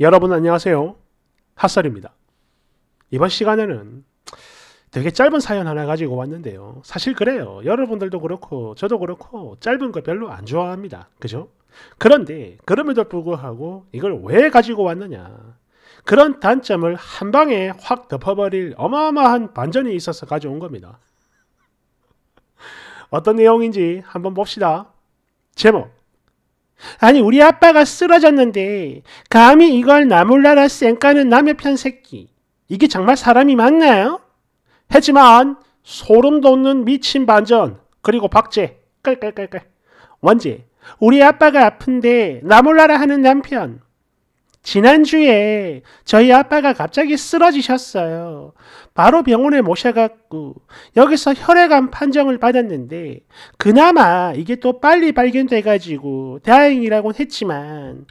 여러분 안녕하세요. 핫설입니다. 이번 시간에는 되게 짧은 사연 하나 가지고 왔는데요. 사실 그래요. 여러분들도 그렇고 저도 그렇고 짧은 거 별로 안 좋아합니다. 그죠? 그런데 그럼에도 불구하고 이걸 왜 가지고 왔느냐. 그런 단점을 한 방에 확 덮어버릴 어마어마한 반전이 있어서 가져온 겁니다. 어떤 내용인지 한번 봅시다. 제목 아니 우리 아빠가 쓰러졌는데 감히 이걸 나몰라라 쌩까는 남의 편 새끼. 이게 정말 사람이 맞나요? 하지만 소름 돋는 미친 반전 그리고 박제 깔깔깔깔 원제 우리 아빠가 아픈데 나몰라라 하는 남편 지난주에 저희 아빠가 갑자기 쓰러지셨어요. 바로 병원에 모셔갔고 여기서 혈액암 판정을 받았는데 그나마 이게 또 빨리 발견돼가지고 다행이라고 했지만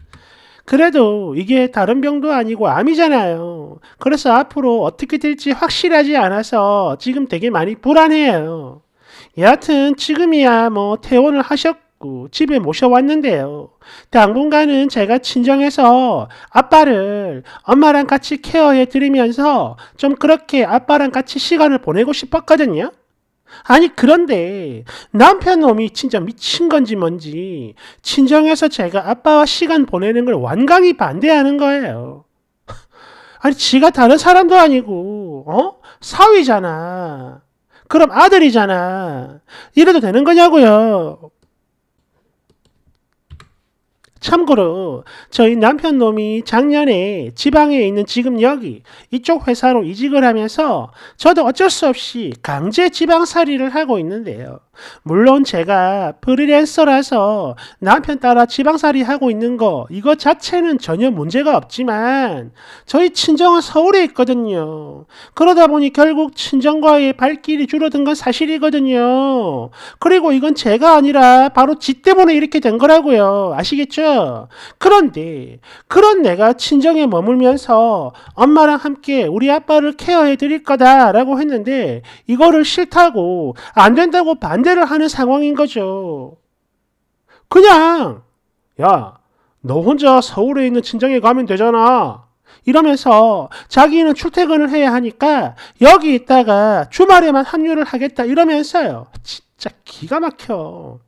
그래도 이게 다른 병도 아니고 암이잖아요. 그래서 앞으로 어떻게 될지 확실하지 않아서 지금 되게 많이 불안해요. 여하튼 지금이야 뭐 퇴원을 하셨고 그 집에 모셔왔는데요. 당분간은 제가 친정에서 아빠를 엄마랑 같이 케어해 드리면서 좀 그렇게 아빠랑 같이 시간을 보내고 싶었거든요. 아니 그런데 남편 놈이 진짜 미친 건지 뭔지 친정에서 제가 아빠와 시간 보내는 걸 완강히 반대하는 거예요. 아니 지가 다른 사람도 아니고 어 사위잖아. 그럼 아들이잖아. 이래도 되는 거냐고요. 참고로 저희 남편 놈이 작년에 지방에 있는 지금 여기 이쪽 회사로 이직을 하면서 저도 어쩔 수 없이 강제 지방살이를 하고 있는데요. 물론 제가 프리랜서라서 남편 따라 지방살이 하고 있는 거 이거 자체는 전혀 문제가 없지만 저희 친정은 서울에 있거든요. 그러다 보니 결국 친정과의 발길이 줄어든 건 사실이거든요. 그리고 이건 제가 아니라 바로 지 때문에 이렇게 된 거라고요. 아시겠죠? 그런데 그런 내가 친정에 머물면서 엄마랑 함께 우리 아빠를 케어해 드릴 거다라고 했는데 이거를 싫다고 안 된다고 반대 반대를 하는 상황인 거죠. 그냥 야, 너 혼자 서울에 있는 친정에 가면 되잖아. 이러면서 자기는 출퇴근을 해야 하니까 여기 있다가 주말에만 합류를 하겠다 이러면서요. 진짜 기가 막혀.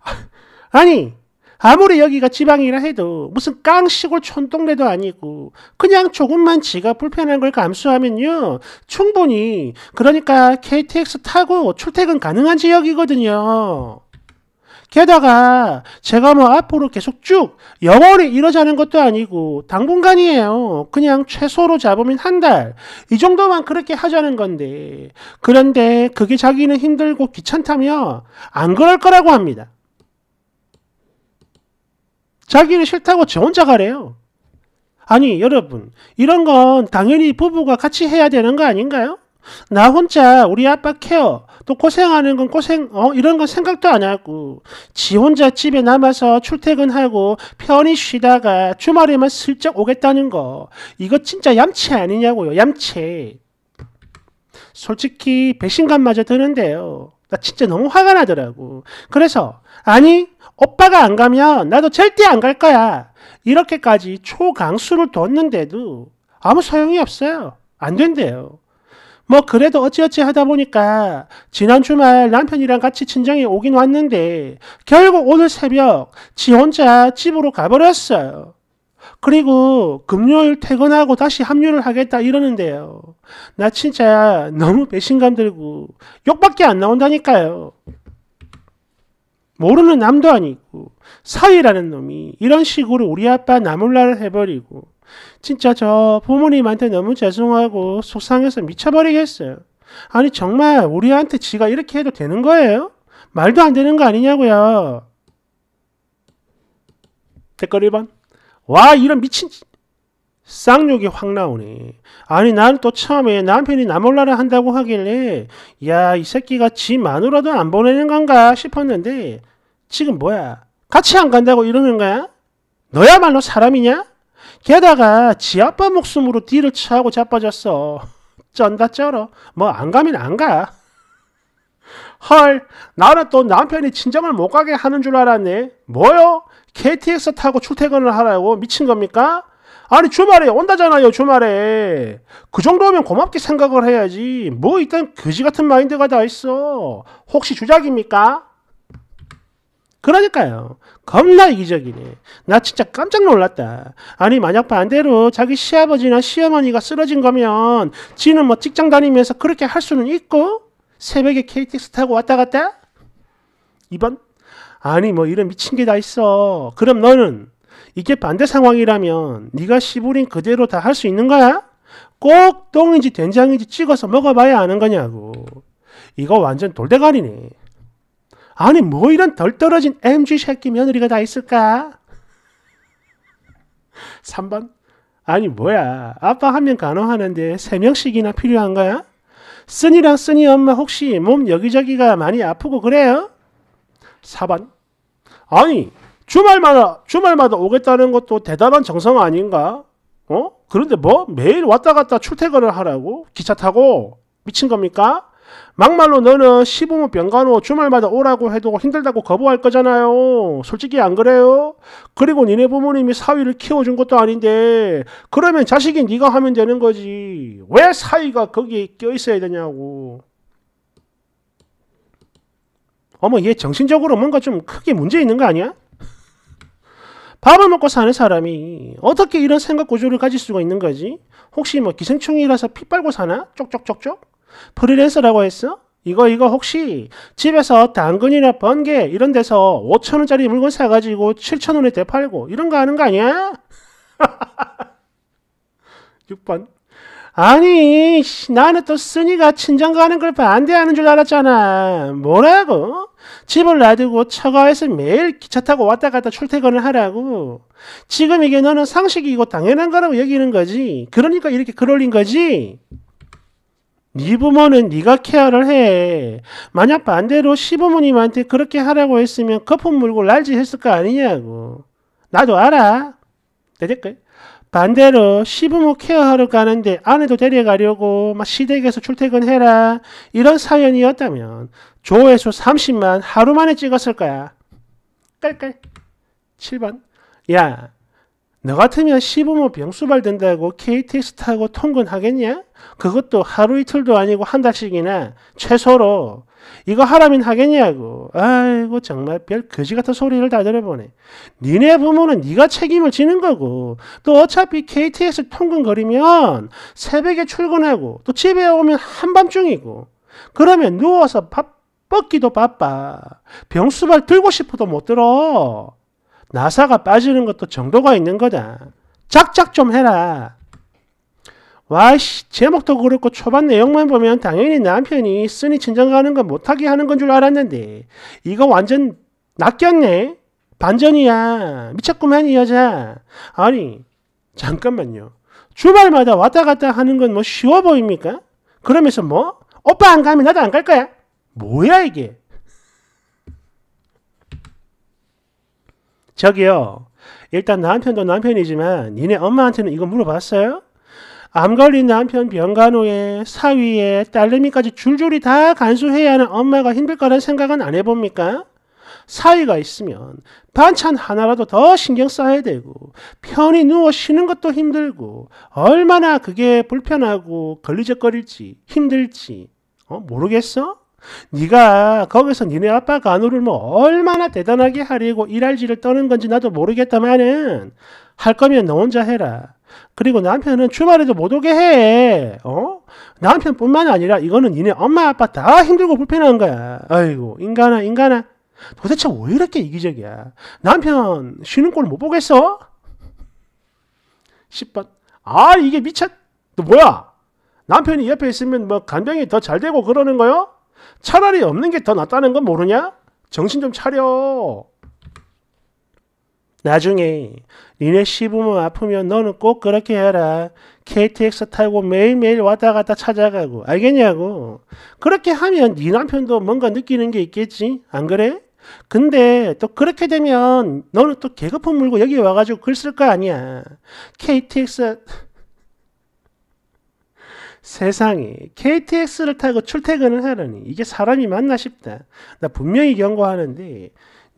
아니, 아무리 여기가 지방이라 해도 무슨 깡시골 촌동네도 아니고 그냥 조금만 지가 불편한 걸 감수하면요. 충분히 그러니까 KTX 타고 출퇴근 가능한 지역이거든요. 게다가 제가 뭐 앞으로 계속 쭉 영원히 이러자는 것도 아니고 당분간이에요. 그냥 최소로 잡으면 한 달. 이 정도만 그렇게 하자는 건데. 그런데 그게 자기는 힘들고 귀찮다며 안 그럴 거라고 합니다. 자기는 싫다고 저 혼자 가래요. 아니, 여러분, 이런 건 당연히 부부가 같이 해야 되는 거 아닌가요? 나 혼자 우리 아빠 케어, 또 고생하는 건 고생, 어, 이런 건 생각도 안 하고, 지 혼자 집에 남아서 출퇴근하고 편히 쉬다가 주말에만 슬쩍 오겠다는 거, 이거 진짜 얌체 아니냐고요, 얌체. 솔직히 배신감마저 드는데요. 나 진짜 너무 화가 나더라고. 그래서 아니 오빠가 안 가면 나도 절대 안 갈 거야. 이렇게까지 초강수를 뒀는데도 아무 소용이 없어요. 안 된대요. 뭐 그래도 어찌어찌 하다 보니까 지난 주말 남편이랑 같이 친정에 오긴 왔는데 결국 오늘 새벽 지 혼자 집으로 가버렸어요. 그리고 금요일 퇴근하고 다시 합류를 하겠다 이러는데요. 나 진짜 너무 배신감 들고 욕밖에 안 나온다니까요. 모르는 남도 아니고 사위라는 놈이 이런 식으로 우리 아빠 나몰라를 해버리고 진짜 저 부모님한테 너무 죄송하고 속상해서 미쳐버리겠어요. 아니 정말 우리한테 지가 이렇게 해도 되는 거예요? 말도 안 되는 거 아니냐고요. 댓글 1번 와 이런 미친 쌍욕이 확 나오네. 아니 나는 또 처음에 남편이 나몰라라 한다고 하길래 야 이 새끼가 지 마누라도 안 보내는 건가 싶었는데 지금 뭐야 같이 안 간다고 이러는 거야? 너야말로 사람이냐? 게다가 지 아빠 목숨으로 뒤를 차고 자빠졌어. 쩐다 쩔어. 뭐 안 가면 안 가. 헐, 나는 또 남편이 친정을 못 가게 하는 줄 알았네. 뭐요? KTX 타고 출퇴근을 하라고 미친 겁니까? 아니 주말에 온다잖아요 주말에 그 정도면 고맙게 생각을 해야지 뭐 일단 거지 같은 마인드가 다 있어 혹시 주작입니까? 그러니까요 겁나 이기적이네 나 진짜 깜짝 놀랐다 아니 만약 반대로 자기 시아버지나 시어머니가 쓰러진 거면 지는 뭐 직장 다니면서 그렇게 할 수는 있고 새벽에 KTX 타고 왔다 갔다? 이번 아니 뭐 이런 미친 게 다 있어. 그럼 너는 이게 반대 상황이라면 네가 시부린 그대로 다 할 수 있는 거야? 꼭 똥인지 된장인지 찍어서 먹어봐야 아는 거냐고. 이거 완전 돌대가리네. 아니 뭐 이런 덜 떨어진 MG 새끼 며느리가 다 있을까? 3번 아니 뭐야 아빠 한 명 간호하는데 3명씩이나 필요한 거야? 쓰니랑 쓰니 엄마 혹시 몸 여기저기가 많이 아프고 그래요? 4번 아니, 주말마다, 주말마다 오겠다는 것도 대단한 정성 아닌가? 어? 그런데 뭐? 매일 왔다 갔다 출퇴근을 하라고? 기차 타고? 미친 겁니까? 막말로 너는 시부모 병간호 주말마다 오라고 해도 힘들다고 거부할 거잖아요. 솔직히 안 그래요? 그리고 니네 부모님이 사위를 키워준 것도 아닌데 그러면 자식이 네가 하면 되는 거지. 왜 사위가 거기에 껴있어야 되냐고. 어머 얘 정신적으로 뭔가 좀 크게 문제 있는 거 아니야? 밥을 먹고 사는 사람이 어떻게 이런 생각 구조를 가질 수가 있는 거지? 혹시 뭐 기생충이라서 피 빨고 사나? 쪽쪽쪽쪽? 프리랜서라고 했어? 이거 이거 혹시 집에서 당근이나 번개 이런 데서 5천원짜리 물건 사가지고 7천원에 대팔고 이런 거 하는 거 아니야? 6번 아니, 나는 또 쓰니가 친정 가는 걸 반대하는 줄 알았잖아. 뭐라고? 집을 놔두고 처가에서 매일 기차 타고 왔다 갔다 출퇴근을 하라고. 지금 이게 너는 상식이고 당연한 거라고 여기는 거지. 그러니까 이렇게 글 올린 거지. 네 부모는 네가 케어를 해. 만약 반대로 시부모님한테 그렇게 하라고 했으면 거품 물고 날지 했을 거 아니냐고. 나도 알아. 내댓글 반대로 시부모 케어하러 가는데 아내도 데려가려고 막 시댁에서 출퇴근해라 이런 사연이었다면 조회수 30만 하루 만에 찍었을 거야. 깔깔. 7번. 야, 너 같으면 시부모 병수발된다고 KTX 타고 통근하겠냐? 그것도 하루 이틀도 아니고 한 달씩이나 최소로 이거 하라면 하겠냐고. 아이고 정말 별 거지 같은 소리를 다 들어보네. 니네 부모는 니가 책임을 지는 거고 또 어차피 KTX 통근거리면 새벽에 출근하고 또 집에 오면 한밤중이고 그러면 누워서 밥 뻗기도 바빠. 병수발 들고 싶어도 못 들어. 나사가 빠지는 것도 정도가 있는 거다. 작작 좀 해라. 와씨 제목도 그렇고 초반 내용만 보면 당연히 남편이 쓰니 친정 가는 건 못하게 하는 건 줄 알았는데 이거 완전 낚였네? 반전이야. 미쳤구만 이 여자. 아니 잠깐만요. 주말마다 왔다 갔다 하는 건 뭐 쉬워 보입니까? 그러면서 뭐? 오빠 안 가면 나도 안 갈 거야. 뭐야 이게? 저기요. 일단 남편도 남편이지만 니네 엄마한테는 이거 물어봤어요? 암 걸린 남편 병간 호에 사위에 딸내미까지 줄줄이 다 간수해야 하는 엄마가 힘들 거란 생각은 안 해봅니까? 사위가 있으면 반찬 하나라도 더 신경 써야 되고 편히 누워 쉬는 것도 힘들고 얼마나 그게 불편하고 걸리적거릴지 힘들지 어? 모르겠어? 네가 거기서 니네 아빠가 안를뭐 얼마나 대단하게 하려고 일할지를 떠는 건지 나도 모르겠다마는 할 거면 너 혼자 해라. 그리고 남편은 주말에도 못 오게 해. 어? 남편뿐만 아니라 이거는 니네 엄마 아빠 다 힘들고 불편한 거야. 아이고 인간아 인간아 도대체 왜 이렇게 이기적이야. 남편 쉬는 꼴 못 보겠어? 10번 아 이게 미쳤 너 뭐야 남편이 옆에 있으면 뭐 간병이 더 잘 되고 그러는 거요? 차라리 없는 게 더 낫다는 건 모르냐? 정신 좀 차려. 나중에 니네 시부모 아프면 너는 꼭 그렇게 해라. KTX 타고 매일매일 왔다 갔다 찾아가고 알겠냐고. 그렇게 하면 네 남편도 뭔가 느끼는 게 있겠지. 안 그래? 근데 또 그렇게 되면 너는 또 개거품 물고 여기 와가지고 글 쓸 거 아니야. KTX 세상에 KTX를 타고 출퇴근을 하려니 이게 사람이 맞나 싶다. 나 분명히 경고하는데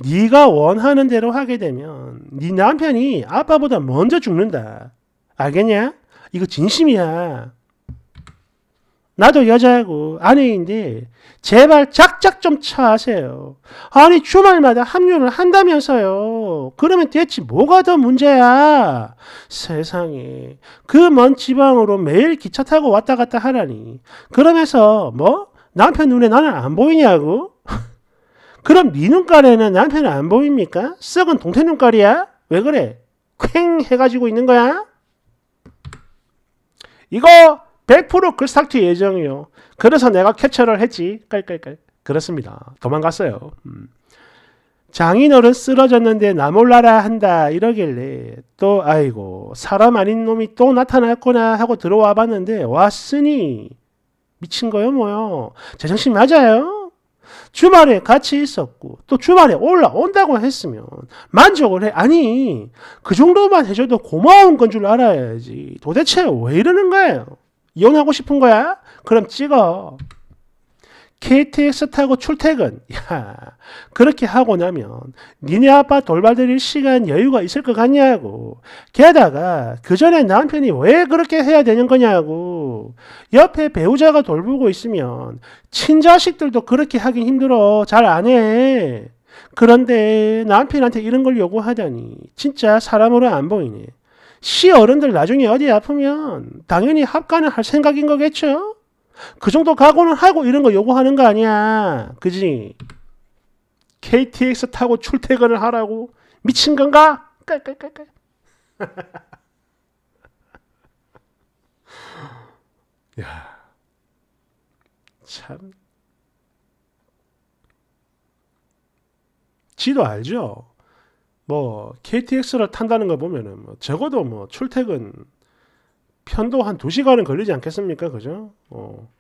네가 원하는 대로 하게 되면 네 남편이 아빠보다 먼저 죽는다. 알겠냐? 이거 진심이야. 나도 여자고 아내인데 제발 작작 좀 차하세요. 아니 주말마다 합류를 한다면서요. 그러면 대체 뭐가 더 문제야? 세상에 그 먼 지방으로 매일 기차 타고 왔다 갔다 하라니. 그러면서 뭐 남편 눈에 나는 안 보이냐고? 그럼 네 눈깔에는 남편이 안 보입니까? 썩은 동태 눈깔이야? 왜 그래? 쾅 해가지고 있는 거야? 이거 100% 글스탈트 그 예정이요. 그래서 내가 캐처를 했지. 깔깔깔. 그렇습니다. 도망갔어요. 음. 장인어른 쓰러졌는데 나 몰라라 한다 이러길래 또 아이고 사람 아닌 놈이 또 나타났구나 하고 들어와 봤는데 왔으니 미친 거요 뭐요 제정신 맞아요 주말에 같이 있었고 또 주말에 올라온다고 했으면 만족을 해 아니 그 정도만 해줘도 고마운 건 줄 알아야지 도대체 왜 이러는 거예요 이혼하고 싶은 거야? 그럼 찍어. KTX 타고 출퇴근. 야, 그렇게 하고 나면 니네 아빠 돌봐드릴 시간 여유가 있을 것 같냐고. 게다가 그 전에 남편이 왜 그렇게 해야 되는 거냐고. 옆에 배우자가 돌보고 있으면 친자식들도 그렇게 하긴 힘들어. 잘 안 해. 그런데 남편한테 이런 걸 요구하다니 진짜 사람으로 안 보이네. 시 어른들 나중에 어디 아프면 당연히 합간는할 생각인 거겠죠? 그 정도 각오는 하고 이런 거 요구하는 거 아니야. 그지? KTX 타고 출퇴근을 하라고 미친 건가? 깔깔깔깔. 야. 참. 지도 알죠? 뭐 KTX를 탄다는 거 보면은 뭐 적어도 뭐 출퇴근 편도 한 두시간은 걸리지 않겠습니까? 그죠? 어.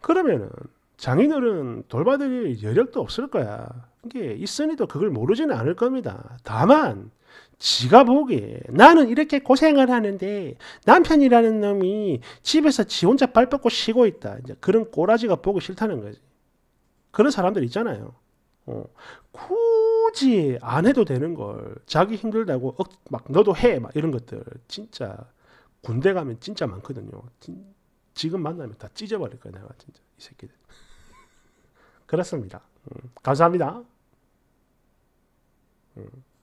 그러면은 장인어른 돌봐드릴 여력도 없을 거야. 이게 있으니도 그걸 모르지는 않을 겁니다. 다만 지가 보기에 나는 이렇게 고생을 하는데 남편이라는 놈이 집에서 지 혼자 발 뻗고 쉬고 있다. 이제 그런 꼬라지가 보고 싫다는 거지. 그런 사람들 있잖아요. 어. 굳이 안 해도 되는 걸 자기 힘들다고 억, 막 너도 해 막 이런 것들 진짜 군대 가면 진짜 많거든요. 진, 지금 만나면 다 찢어버릴 거야 내가 진짜 이 새끼들. 그렇습니다. 음, 감사합니다. 음.